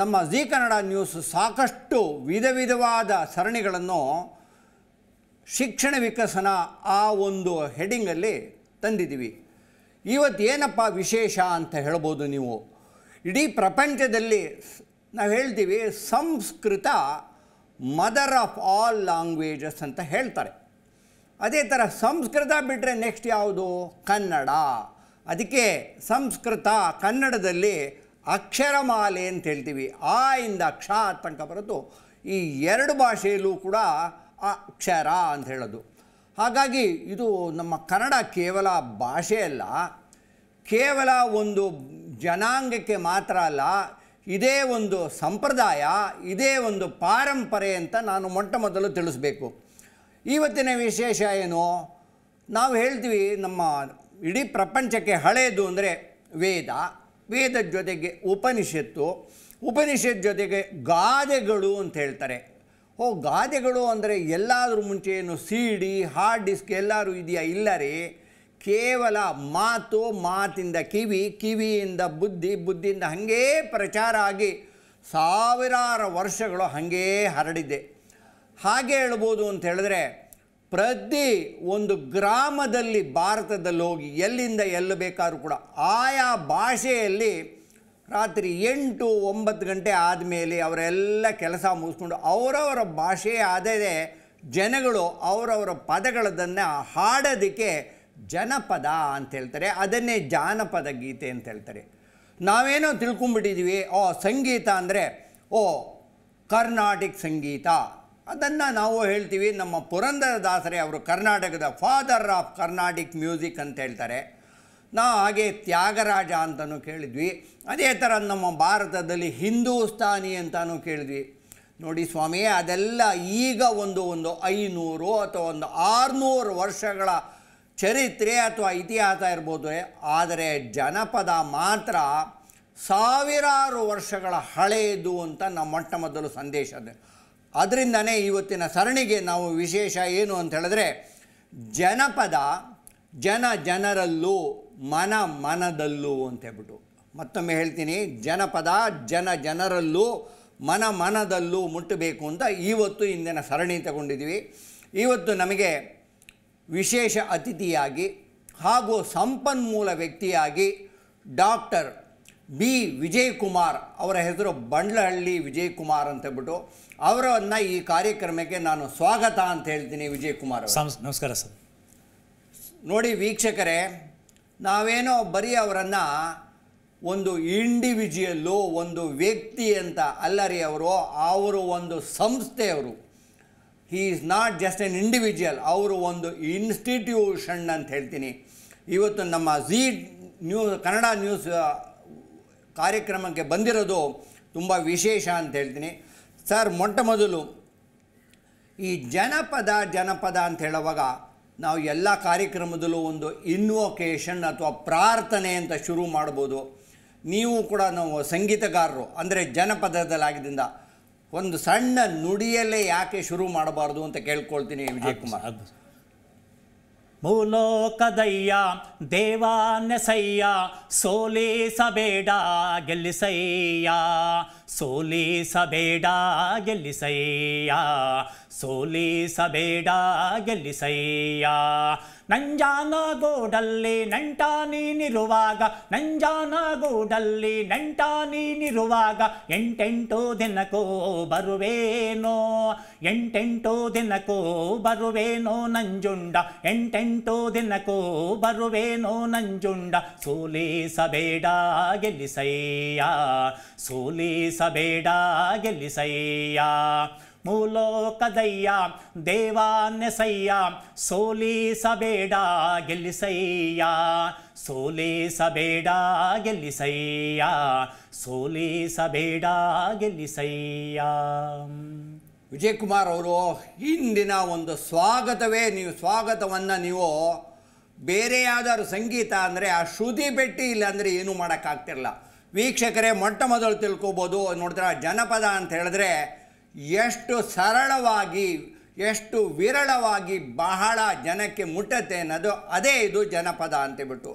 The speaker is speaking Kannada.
ನಮ್ಮ ಜಿ ಕನ್ನಡ ನ್ಯೂಸ್ ಸಾಕಷ್ಟು ವಿಧ ವಿಧವಾದ ಸರಣಿಗಳನ್ನು ಶಿಕ್ಷಣ ವಿಕಸನ ಆ ಒಂದು ಹೆಡಿಂಗಲ್ಲಿ ತಂದಿದ್ದೀವಿ ಇವತ್ತು ಏನಪ್ಪ ವಿಶೇಷ ಅಂತ ಹೇಳ್ಬೋದು ನೀವು ಇಡೀ ಪ್ರಪಂಚದಲ್ಲಿ ನಾವು ಹೇಳ್ತೀವಿ Sanskrit mother of all languages ಅಂತ ಹೇಳ್ತಾರೆ ಅದೇ ಥರ ಸಂಸ್ಕೃತ ಬಿಟ್ಟರೆ ನೆಕ್ಸ್ಟ್ ಯಾವುದು ಕನ್ನಡ ಅದಕ್ಕೆ ಸಂಸ್ಕೃತ ಕನ್ನಡದಲ್ಲಿ ಅಕ್ಷರಮಾಲೆ ಅಂತ ಹೇಳ್ತೀವಿ ಆ ಇಂದ ಅಕ್ಷರ ತನಕ ಬರೋದು ಈ ಎರಡು ಭಾಷೆಯಲ್ಲೂ ಕೂಡ ಅಕ್ಷರ ಅಂತ ಹೇಳೋದು ಹಾಗಾಗಿ ಇದು ನಮ್ಮ ಕನ್ನಡ ಕೇವಲ ಭಾಷೆ ಅಲ್ಲ ಕೇವಲ ಒಂದು ಜನಾಂಗಕ್ಕೆ ಮಾತ್ರ ಅಲ್ಲ ಇದೇ ಒಂದು ಸಂಪ್ರದಾಯ ಇದೇ ಒಂದು ಪಾರಂಪರೆ ಅಂತ ನಾನು ಮೊಟ್ಟ ಮೊದಲು ತಿಳಿಸ್ಬೇಕು ಇವತ್ತಿನ ವಿಶೇಷ ಏನು ನಾವು ಹೇಳ್ತೀವಿ ನಮ್ಮ ಇಡೀ ಪ್ರಪಂಚಕ್ಕೆ ಹಳೆಯದು ಅಂದರೆ ವೇದ ವೇದ ಜೊತೆಗೆ ಉಪನಿಷತ್ತು ಉಪನಿಷತ್ ಜೊತೆಗೆ ಗಾದೆಗಳು ಅಂತ ಹೇಳ್ತಾರೆ ಓ ಗಾದೆಗಳು ಅಂದರೆ ಎಲ್ಲಾದರೂ ಮುಂಚೆ ಏನು ಸಿ ಡಿ ಹಾರ್ಡ್ ಡಿಸ್ಕ್ ಎಲ್ಲರೂ ಇದೆಯಾ ಇಲ್ಲ ರೀ ಕೇವಲ ಮಾತು ಮಾತಿಂದ ಕಿವಿ ಕಿವಿಯಿಂದ ಬುದ್ಧಿ ಬುದ್ಧಿಯಿಂದ ಹಾಗೇ ಪ್ರಚಾರ ಆಗಿ ಸಾವಿರಾರು ವರ್ಷಗಳು ಹಾಗೇ ಹರಡಿದೆ ಹಾಗೆ ಹೇಳ್ಬೋದು ಅಂತ ಹೇಳಿದ್ರೆ ಪ್ರತಿ ಒಂದು ಗ್ರಾಮದಲ್ಲಿ ಭಾರತದಲ್ಲಿ ಹೋಗಿ ಎಲ್ಲಿಂದ ಎಲ್ಲಿ ಬೇಕಾದ್ರೂ ಕೂಡ ಆಯಾ ಭಾಷೆಯಲ್ಲಿ ರಾತ್ರಿ ಎಂಟು ಒಂಬತ್ತು ಗಂಟೆ ಆದಮೇಲೆ ಅವರೆಲ್ಲ ಕೆಲಸ ಮುಗಿಸ್ಕೊಂಡು ಅವರವರ ಭಾಷೆ ಆದರೆ ಜನಗಳು ಅವರವರ ಪದಗಳದನ್ನು ಹಾಡೋದಕ್ಕೆ ಜನಪದ ಅಂತ ಹೇಳ್ತಾರೆ ಅದನ್ನೇ ಜಾನಪದ ಗೀತೆ ಅಂತ ಹೇಳ್ತಾರೆ ನಾವೇನೋ ತಿಳ್ಕೊಂಬಿಟ್ಟಿದ್ದೀವಿ ಓ ಸಂಗೀತ ಅಂದರೆ ಓ ಕರ್ನಾಟಿಕ್ ಸಂಗೀತ ಅದನ್ನು ನಾವು ಹೇಳ್ತೀವಿ ನಮ್ಮ ಪುರಂದರದಾಸರೇ ಅವರು ಕರ್ನಾಟಕದ ಫಾದರ್ ಆಫ್ ಕರ್ನಾಟಿಕ್ ಮ್ಯೂಸಿಕ್ ಅಂತ ಹೇಳ್ತಾರೆ ನಾವು ಹಾಗೆ ತ್ಯಾಗರಾಜ ಅಂತಲೂ ಕೇಳಿದ್ವಿ ಅದೇ ಥರ ನಮ್ಮ ಭಾರತದಲ್ಲಿ ಹಿಂದೂಸ್ತಾನಿ ಅಂತಲೂ ಕೇಳಿದ್ವಿ ನೋಡಿ ಸ್ವಾಮಿ ಅದೆಲ್ಲ ಈಗ ಒಂದು ಒಂದು ಐನೂರು ಅಥವಾ ಒಂದು ಆರುನೂರು ವರ್ಷಗಳ ಚರಿತ್ರೆ ಅಥವಾ ಇತಿಹಾಸ ಇರ್ಬೋದು ಆದರೆ ಜನಪದ ಮಾತ್ರ ಸಾವಿರಾರು ವರ್ಷಗಳ ಹಳೆಯದು ಅಂತ ನಮ್ಮ ಮೊಟ್ಟ ಮೊದಲು ಸಂದೇಶ ಅದರಿಂದನೇ ಇವತ್ತಿನ ಸರಣಿಗೆ ನಾವು ವಿಶೇಷ ಏನು ಅಂತ ಹೇಳಿದ್ರೆ ಜನಪದ ಜನ ಜನರಲ್ಲೂ ಮನ ಮನದಲ್ಲೂ ಅಂತ ಹೇಳ್ಬಿಟ್ಟು ಮತ್ತೊಮ್ಮೆ ಹೇಳ್ತೀನಿ ಜನಪದ ಜನ ಜನರಲ್ಲೂ ಮನ ಮನದಲ್ಲೂ ಮುಟ್ಟಬೇಕು ಅಂತ ಇವತ್ತು ಇಂದಿನ ಸರಣಿ ತಗೊಂಡಿದ್ದೀವಿ ಇವತ್ತು ನಮಗೆ ವಿಶೇಷ ಅತಿಥಿಯಾಗಿ ಹಾಗೂ ಸಂಪನ್ಮೂಲ ವ್ಯಕ್ತಿಯಾಗಿ ಡಾಕ್ಟರ್ ಬಿ ವಿಜಯಕುಮಾರ್ ಅವರ ಹೆಸರು ಬಂಡ್ಲಹಳ್ಳಿ ವಿಜಯಕುಮಾರ್ ಅಂತ ಹೇಳ್ಬಿಟ್ಟು ಅವರನ್ನು ಈ ಕಾರ್ಯಕ್ರಮಕ್ಕೆ ನಾನು ಸ್ವಾಗತ ಅಂತ ಹೇಳ್ತೀನಿ ವಿಜಯಕುಮಾರ್ ನಮಸ್ಕಾರ ಸರ್ ನೋಡಿ ವೀಕ್ಷಕರೇ ನಾವೇನೋ ಬರೀ ಅವರನ್ನು ಒಂದು ಇಂಡಿವಿಜುವಲ್ಲು ಒಂದು ವ್ಯಕ್ತಿ ಅಂತ ಅಲ್ಲರಿ ಅವರು ಅವರು ಒಂದು ಸಂಸ್ಥೆಯವರು he is not just an individual ಅವರು ಒಂದು ಇನ್ಸ್ಟಿಟ್ಯೂಷನ್ ಅಂತ ಹೇಳ್ತೀನಿ ಇವತ್ತು ನಮ್ಮ ಝೀ ನ್ಯೂಸ್ ಕನ್ನಡ ನ್ಯೂಸ್ ಕಾರ್ಯಕ್ರಮಕ್ಕೆ ಬಂದಿರೋದು ತುಂಬ ವಿಶೇಷ ಅಂತ ಹೇಳ್ತೀನಿ ಸರ್ ಮೊಟ್ಟ ಮೊದಲು ಈ ಜನಪದ ಜನಪದ ಅಂತ ಹೇಳುವಾಗ ನಾವು ಎಲ್ಲ ಕಾರ್ಯಕ್ರಮದಲ್ಲೂ ಒಂದು ಇನ್ವೊಕೇಷನ್ ಅಥವಾ ಪ್ರಾರ್ಥನೆ ಅಂತ ಶುರು ಮಾಡ್ಬೋದು ನೀವು ಕೂಡ ನಾವು ಸಂಗೀತಗಾರರು ಅಂದರೆ ಜನಪದದಲ್ಲಾಗಿದ್ದರಿಂದ ಒಂದು ಸಣ್ಣ ನುಡಿಯಲ್ಲೇ ಯಾಕೆ ಶುರು ಮಾಡಬಾರ್ದು ಅಂತ ಕೇಳ್ಕೊಳ್ತೀನಿ ವಿಜಯ್ ಕುಮಾರ್ ಭೂಲೋಕದಯ್ಯ ದೇವಾನೆಸಯ್ಯ ಸೋಲಿಸಬೇಡ ಗೆಲ್ಲಿಸಯ್ಯ ಸೋಲಿಸಬೇಡ ಗೆಲ್ಲಿಸಯ್ಯ ಸೋಲಿಸಬೇಡ ಗೆಲ್ಲಿಸಯ್ಯ ನಿರುವಾಗ ನಂಟ ನೀನಿರುವಾಗ ಗೋಡಲ್ಲಿ ನಂಟ ನೀನಿರುವಾಗ ಎಂಟೆಂಟು ದಿನಕ್ಕೂ ಬರುವೇನೋ ಎಂಟೆಂಟು ದಿನಕ್ಕೂ ಬರುವೇನೋ ನಂಜುಂಡ ಎಂಟೆಂಟು ಎಂಟೋ ದಿನಕ್ಕೂ ಬರುವೇನೋ ನಂಜುಂಡ ಸೋಲಿಸಬೇಡ ಗೆಲ್ಲಿಸಯ್ಯ ಸೋಲಿಸಬೇಡ ಗೆಲ್ಲಿಸಯ್ಯ ಮೂಲೋಕದಯ್ಯ ದೇವಾನ್ಯಸಯ್ಯ ಸೋಲಿಸಬೇಡ ಗೆಲ್ಲಿಸಯ್ಯ ಸೋಲಿಸಬೇಡ ಗೆಲ್ಲಿಸಯ್ಯ ಸೋಲಿಸಬೇಡ ಗೆಲ್ಲಿಸಯ್ಯ ವಿಜಯಕುಮಾರ್ ಅವರು ಹಿಂದಿನ ಒಂದು ಸ್ವಾಗತವೇ ನೀವು ಸ್ವಾಗತವನ್ನು ನೀವು ಬೇರೆ ಸಂಗೀತ ಅಂದರೆ ಆ ಶ್ರುತಿ ಬೆಟ್ಟಿ ಇಲ್ಲ ಅಂದರೆ ಏನೂ ಮಾಡೋಕ್ಕಾಗ್ತಿರಲ್ಲ ವೀಕ್ಷಕರೇ ಮೊಟ್ಟ ಮೊದಲು ತಿಳ್ಕೊಬೋದು ನೋಡಿದ್ರೆ ಜನಪದ ಅಂತ ಹೇಳಿದ್ರೆ ಎಷ್ಟು ಸರಳವಾಗಿ ಎಷ್ಟು ವಿರಳವಾಗಿ ಬಹಳ ಜನಕ್ಕೆ ಮುಟ್ಟತ್ತೆ ಅನ್ನೋದು ಅದೇ ಇದು ಜನಪದ ಅಂತೇಳ್ಬಿಟ್ಟು